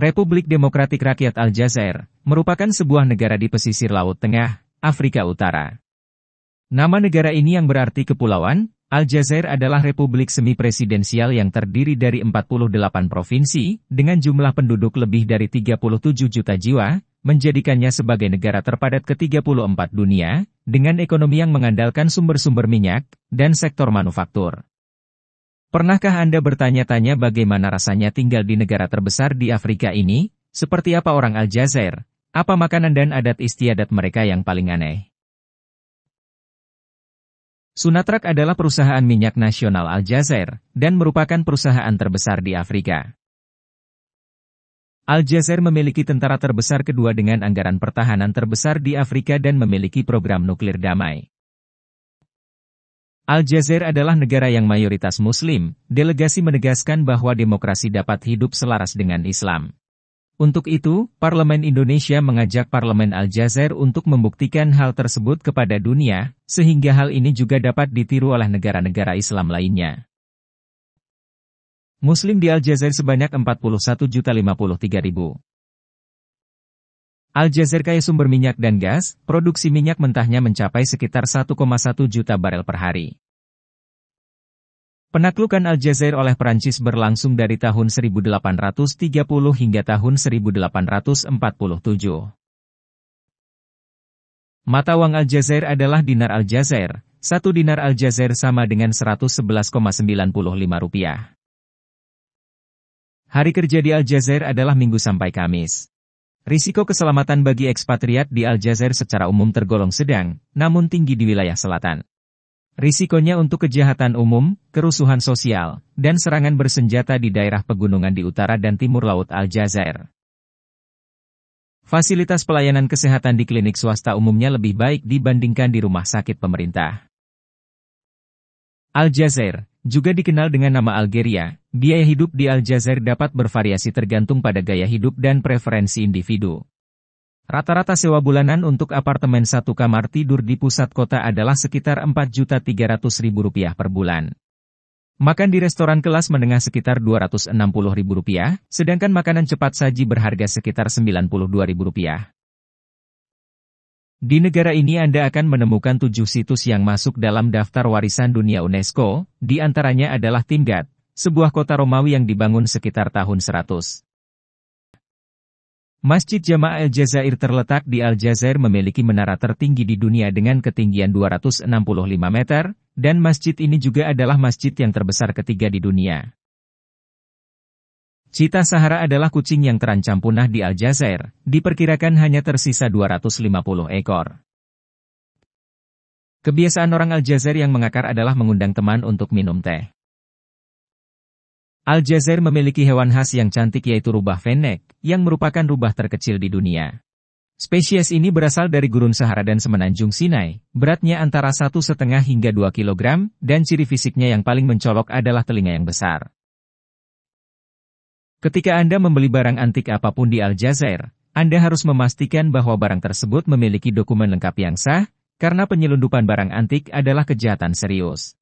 Republik Demokratik Rakyat Aljazair, merupakan sebuah negara di pesisir Laut Tengah, Afrika Utara. Nama negara ini yang berarti kepulauan, Aljazair adalah republik semi-presidensial yang terdiri dari 48 provinsi, dengan jumlah penduduk lebih dari 37 juta jiwa, menjadikannya sebagai negara terpadat ke-34 dunia, dengan ekonomi yang mengandalkan sumber-sumber minyak, dan sektor manufaktur. Pernahkah Anda bertanya-tanya bagaimana rasanya tinggal di negara terbesar di Afrika ini? Seperti apa orang Aljazair? Apa makanan dan adat istiadat mereka yang paling aneh? Sunatrak adalah perusahaan minyak nasional Aljazair, dan merupakan perusahaan terbesar di Afrika. Aljazair memiliki tentara terbesar kedua dengan anggaran pertahanan terbesar di Afrika dan memiliki program nuklir damai. Aljazair adalah negara yang mayoritas Muslim, delegasi menegaskan bahwa demokrasi dapat hidup selaras dengan Islam. Untuk itu, Parlemen Indonesia mengajak Parlemen Aljazair untuk membuktikan hal tersebut kepada dunia, sehingga hal ini juga dapat ditiru oleh negara-negara Islam lainnya. Muslim di Aljazair sebanyak 41.053.000. Aljazair kaya sumber minyak dan gas, produksi minyak mentahnya mencapai sekitar 1,1 juta barel per hari. Penaklukan Aljazair oleh Perancis berlangsung dari tahun 1830 hingga tahun 1847. Mata uang Aljazair adalah dinar Aljazair. Satu dinar Aljazair sama dengan 111,95 rupiah. Hari kerja di Aljazair adalah Minggu sampai Kamis. Risiko keselamatan bagi ekspatriat di Aljazair secara umum tergolong sedang, namun tinggi di wilayah selatan. Risikonya untuk kejahatan umum, kerusuhan sosial, dan serangan bersenjata di daerah pegunungan di utara dan timur Laut Aljazair. Fasilitas pelayanan kesehatan di klinik swasta umumnya lebih baik dibandingkan di rumah sakit pemerintah. Aljazair, juga dikenal dengan nama Algeria, biaya hidup di Aljazair dapat bervariasi tergantung pada gaya hidup dan preferensi individu. Rata-rata sewa bulanan untuk apartemen satu kamar tidur di pusat kota adalah sekitar Rp4.300.000 per bulan. Makan di restoran kelas menengah sekitar Rp260.000, sedangkan makanan cepat saji berharga sekitar Rp92.000. Di negara ini Anda akan menemukan tujuh situs yang masuk dalam daftar warisan dunia UNESCO, di antaranya adalah Timgat, sebuah kota Romawi yang dibangun sekitar tahun 100. Masjid Jamaah Al-Jazair terletak di Al-Jazair memiliki menara tertinggi di dunia dengan ketinggian 265 meter, dan masjid ini juga adalah masjid yang terbesar ketiga di dunia. Cita Sahara adalah kucing yang terancam punah di Aljazair, diperkirakan hanya tersisa 250 ekor. Kebiasaan orang Aljazair yang mengakar adalah mengundang teman untuk minum teh. Aljazair memiliki hewan khas yang cantik yaitu rubah fennec, yang merupakan rubah terkecil di dunia. Spesies ini berasal dari gurun Sahara dan semenanjung Sinai, beratnya antara 1,5 hingga 2 kg, dan ciri fisiknya yang paling mencolok adalah telinga yang besar. Ketika Anda membeli barang antik apapun di Aljazair, Anda harus memastikan bahwa barang tersebut memiliki dokumen lengkap yang sah, karena penyelundupan barang antik adalah kejahatan serius.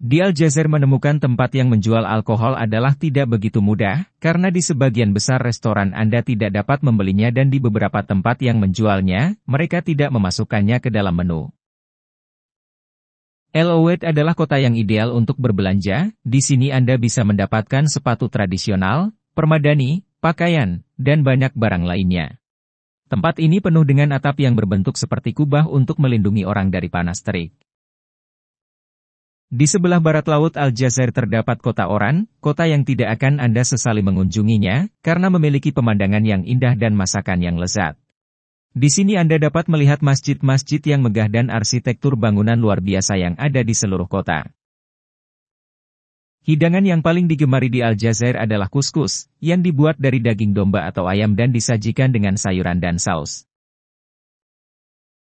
Di Aljazair menemukan tempat yang menjual alkohol adalah tidak begitu mudah, karena di sebagian besar restoran Anda tidak dapat membelinya dan di beberapa tempat yang menjualnya, mereka tidak memasukkannya ke dalam menu. El Oued adalah kota yang ideal untuk berbelanja, di sini Anda bisa mendapatkan sepatu tradisional, permadani, pakaian, dan banyak barang lainnya. Tempat ini penuh dengan atap yang berbentuk seperti kubah untuk melindungi orang dari panas terik. Di sebelah barat laut Aljazair terdapat kota Oran, kota yang tidak akan Anda sesali mengunjunginya, karena memiliki pemandangan yang indah dan masakan yang lezat. Di sini Anda dapat melihat masjid-masjid yang megah dan arsitektur bangunan luar biasa yang ada di seluruh kota. Hidangan yang paling digemari di Aljazair adalah kuskus, yang dibuat dari daging domba atau ayam dan disajikan dengan sayuran dan saus.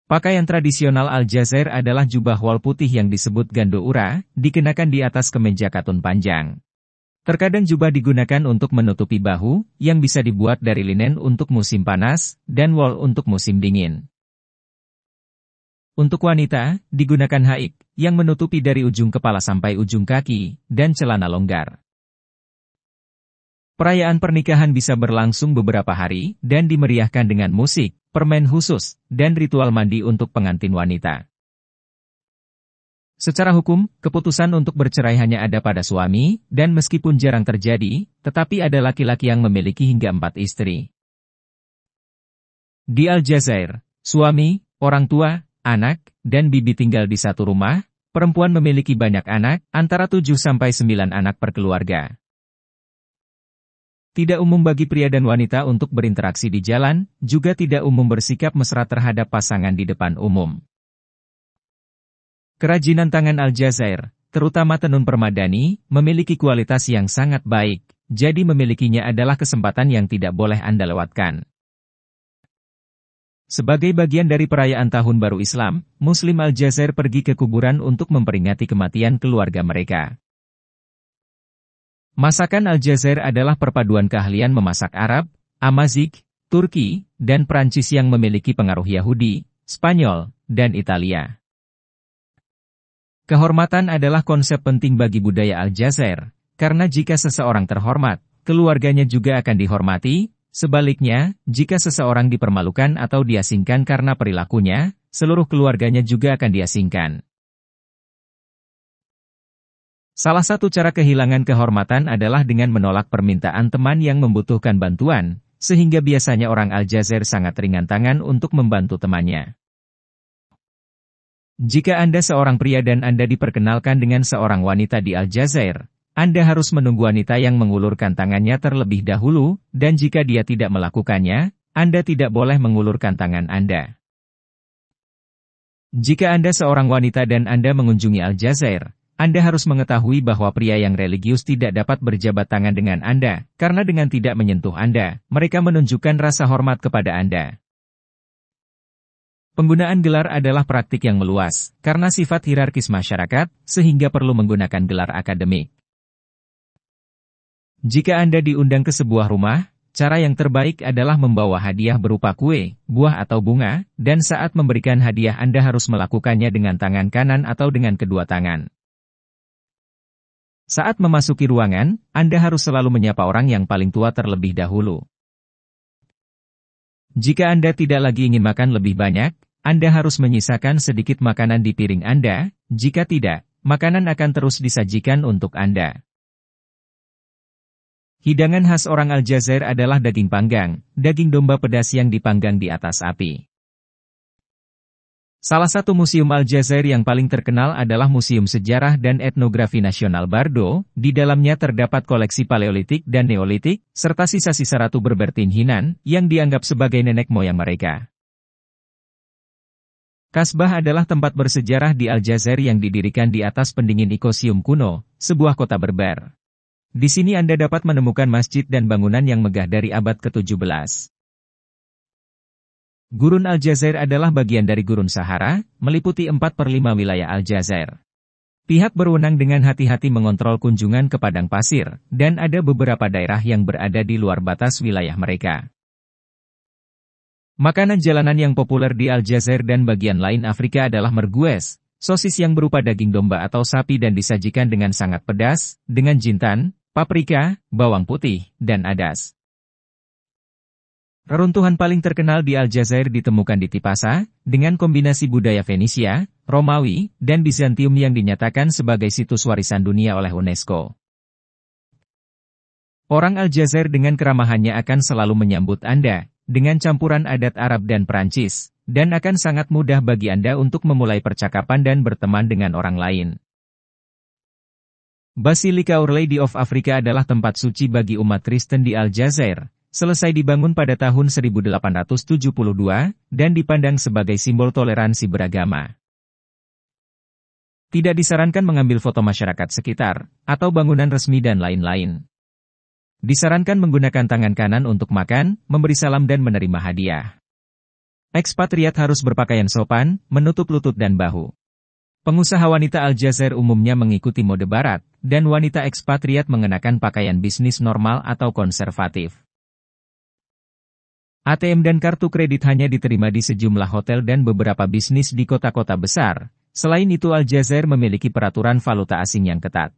Pakaian tradisional Aljazair adalah jubah wol putih yang disebut gandoura, dikenakan di atas kemeja katun panjang. Terkadang jubah digunakan untuk menutupi bahu, yang bisa dibuat dari linen untuk musim panas, dan wol untuk musim dingin. Untuk wanita, digunakan haik, yang menutupi dari ujung kepala sampai ujung kaki, dan celana longgar. Perayaan pernikahan bisa berlangsung beberapa hari dan dimeriahkan dengan musik, permen khusus, dan ritual mandi untuk pengantin wanita. Secara hukum, keputusan untuk bercerai hanya ada pada suami, dan meskipun jarang terjadi, tetapi ada laki-laki yang memiliki hingga empat istri. Di Aljazair, suami, orang tua, anak, dan bibi tinggal di satu rumah, perempuan memiliki banyak anak, antara 7 sampai 9 anak per keluarga. Tidak umum bagi pria dan wanita untuk berinteraksi di jalan, juga tidak umum bersikap mesra terhadap pasangan di depan umum. Kerajinan tangan Aljazair, terutama tenun permadani, memiliki kualitas yang sangat baik, jadi memilikinya adalah kesempatan yang tidak boleh Anda lewatkan. Sebagai bagian dari perayaan Tahun Baru Islam, Muslim Aljazair pergi ke kuburan untuk memperingati kematian keluarga mereka. Masakan Aljazair adalah perpaduan keahlian memasak Arab, Amazigh, Turki, dan Prancis yang memiliki pengaruh Yahudi, Spanyol, dan Italia. Kehormatan adalah konsep penting bagi budaya Aljazair, karena jika seseorang terhormat, keluarganya juga akan dihormati, sebaliknya, jika seseorang dipermalukan atau diasingkan karena perilakunya, seluruh keluarganya juga akan diasingkan. Salah satu cara kehilangan kehormatan adalah dengan menolak permintaan teman yang membutuhkan bantuan, sehingga biasanya orang Aljazair sangat ringan tangan untuk membantu temannya. Jika Anda seorang pria dan Anda diperkenalkan dengan seorang wanita di Aljazair, Anda harus menunggu wanita yang mengulurkan tangannya terlebih dahulu, dan jika dia tidak melakukannya, Anda tidak boleh mengulurkan tangan Anda. Jika Anda seorang wanita dan Anda mengunjungi Aljazair, anda harus mengetahui bahwa pria yang religius tidak dapat berjabat tangan dengan Anda, karena dengan tidak menyentuh Anda, mereka menunjukkan rasa hormat kepada Anda. Penggunaan gelar adalah praktik yang meluas, karena sifat hierarkis masyarakat, sehingga perlu menggunakan gelar akademik. Jika Anda diundang ke sebuah rumah, cara yang terbaik adalah membawa hadiah berupa kue, buah atau bunga, dan saat memberikan hadiah Anda harus melakukannya dengan tangan kanan atau dengan kedua tangan. Saat memasuki ruangan, Anda harus selalu menyapa orang yang paling tua terlebih dahulu. Jika Anda tidak lagi ingin makan lebih banyak, Anda harus menyisakan sedikit makanan di piring Anda, jika tidak, makanan akan terus disajikan untuk Anda. Hidangan khas orang Aljazair adalah daging panggang, daging domba pedas yang dipanggang di atas api. Salah satu museum Aljazair yang paling terkenal adalah Museum Sejarah dan Etnografi Nasional Bardo, di dalamnya terdapat koleksi Paleolitik dan Neolitik, serta sisa-sisa Ratu Berbertin Hinan, yang dianggap sebagai nenek moyang mereka. Kasbah adalah tempat bersejarah di Aljazair yang didirikan di atas pendingin Ikosium kuno, sebuah kota Berber. Di sini Anda dapat menemukan masjid dan bangunan yang megah dari abad ke-17. Gurun Aljazair adalah bagian dari Gurun Sahara, meliputi 4 per 5 wilayah Aljazair. Pihak berwenang dengan hati-hati mengontrol kunjungan ke padang pasir, dan ada beberapa daerah yang berada di luar batas wilayah mereka. Makanan jalanan yang populer di Aljazair dan bagian lain Afrika adalah mergues, sosis yang berupa daging domba atau sapi dan disajikan dengan sangat pedas, dengan jintan, paprika, bawang putih, dan adas. Reruntuhan paling terkenal di Aljazair ditemukan di Tipasa, dengan kombinasi budaya Venesia, Romawi, dan Bizantium yang dinyatakan sebagai situs warisan dunia oleh UNESCO. Orang Aljazair dengan keramahannya akan selalu menyambut Anda, dengan campuran adat Arab dan Perancis, dan akan sangat mudah bagi Anda untuk memulai percakapan dan berteman dengan orang lain. Basilika Our Lady of Africa adalah tempat suci bagi umat Kristen di Aljazair, selesai dibangun pada tahun 1872 dan dipandang sebagai simbol toleransi beragama. Tidak disarankan mengambil foto masyarakat sekitar atau bangunan resmi dan lain-lain. Disarankan menggunakan tangan kanan untuk makan, memberi salam dan menerima hadiah. Ekspatriat harus berpakaian sopan, menutup lutut dan bahu. Pengusaha wanita Aljazair umumnya mengikuti mode barat, dan wanita ekspatriat mengenakan pakaian bisnis normal atau konservatif. ATM dan kartu kredit hanya diterima di sejumlah hotel dan beberapa bisnis di kota-kota besar. Selain itu Aljazair memiliki peraturan valuta asing yang ketat.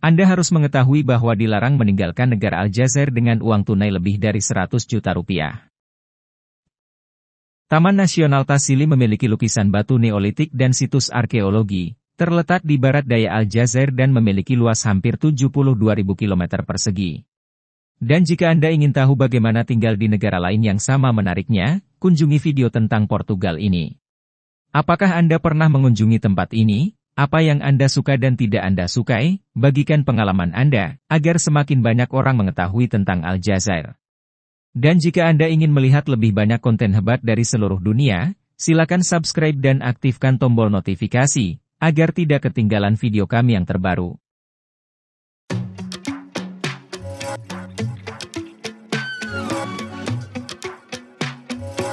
Anda harus mengetahui bahwa dilarang meninggalkan negara Aljazair dengan uang tunai lebih dari 100 juta rupiah. Taman Nasional Tasili memiliki lukisan batu Neolitik dan situs arkeologi, terletak di barat daya Aljazair dan memiliki luas hampir 72.000 km persegi. Dan jika Anda ingin tahu bagaimana tinggal di negara lain yang sama menariknya, kunjungi video tentang Portugal ini. Apakah Anda pernah mengunjungi tempat ini? Apa yang Anda suka dan tidak Anda sukai? Bagikan pengalaman Anda, agar semakin banyak orang mengetahui tentang Aljazair. Dan jika Anda ingin melihat lebih banyak konten hebat dari seluruh dunia, silakan subscribe dan aktifkan tombol notifikasi, agar tidak ketinggalan video kami yang terbaru.